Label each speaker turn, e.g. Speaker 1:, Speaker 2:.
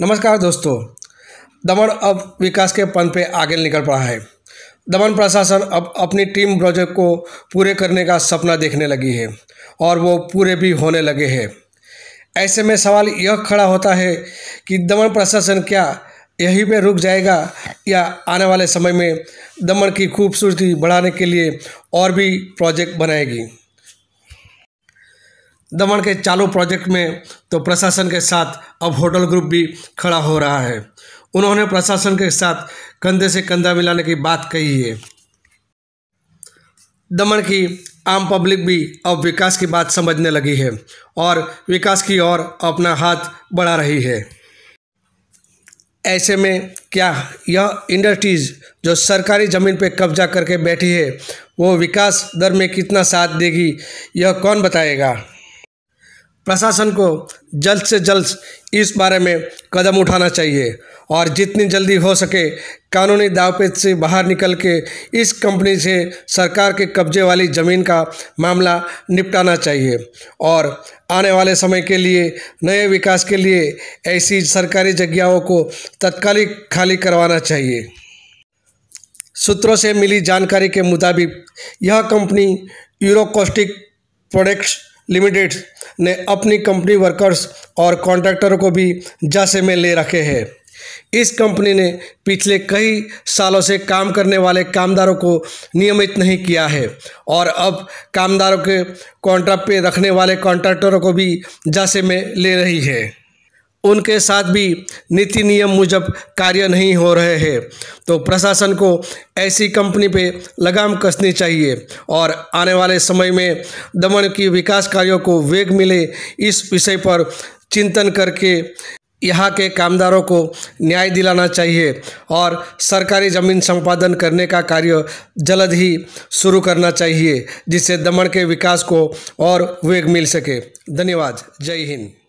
Speaker 1: नमस्कार दोस्तों दमन अब विकास के पंथ पे आगे निकल पड़ा है दमन प्रशासन अब अपनी टीम प्रोजेक्ट को पूरे करने का सपना देखने लगी है और वो पूरे भी होने लगे हैं ऐसे में सवाल यह खड़ा होता है कि दमन प्रशासन क्या यहीं पे रुक जाएगा या आने वाले समय में दमन की खूबसूरती बढ़ाने के लिए और भी प्रोजेक्ट बनाएगी दमन के चालू प्रोजेक्ट में तो प्रशासन के साथ अब होटल ग्रुप भी खड़ा हो रहा है उन्होंने प्रशासन के साथ कंधे से कंधा मिलाने की बात कही है दमन की आम पब्लिक भी अब विकास की बात समझने लगी है और विकास की ओर अपना हाथ बढ़ा रही है ऐसे में क्या यह इंडस्ट्रीज़ जो सरकारी ज़मीन पर कब्जा करके बैठी है वो विकास दर में कितना साथ देगी यह कौन बताएगा प्रशासन को जल्द से जल्द इस बारे में कदम उठाना चाहिए और जितनी जल्दी हो सके कानूनी दावपेच से बाहर निकल के इस कंपनी से सरकार के कब्जे वाली ज़मीन का मामला निपटाना चाहिए और आने वाले समय के लिए नए विकास के लिए ऐसी सरकारी जगहों को तत्कालिक खाली करवाना चाहिए सूत्रों से मिली जानकारी के मुताबिक यह कंपनी यूरोकोस्टिक प्रोडक्ट्स लिमिटेड ने अपनी कंपनी वर्कर्स और कॉन्ट्रैक्टरों को भी जासे में ले रखे हैं इस कंपनी ने पिछले कई सालों से काम करने वाले कामदारों को नियमित नहीं किया है और अब कामदारों के कॉन्ट्रैक्ट पे रखने वाले कॉन्ट्रैक्टरों को भी जासे में ले रही है उनके साथ भी नीति नियम मुजब कार्य नहीं हो रहे हैं तो प्रशासन को ऐसी कंपनी पे लगाम कसनी चाहिए और आने वाले समय में दमन की विकास कार्यों को वेग मिले इस विषय पर चिंतन करके यहाँ के कामदारों को न्याय दिलाना चाहिए और सरकारी ज़मीन संपादन करने का कार्य जल्द ही शुरू करना चाहिए जिससे दमन के विकास को और वेग मिल सके धन्यवाद जय हिंद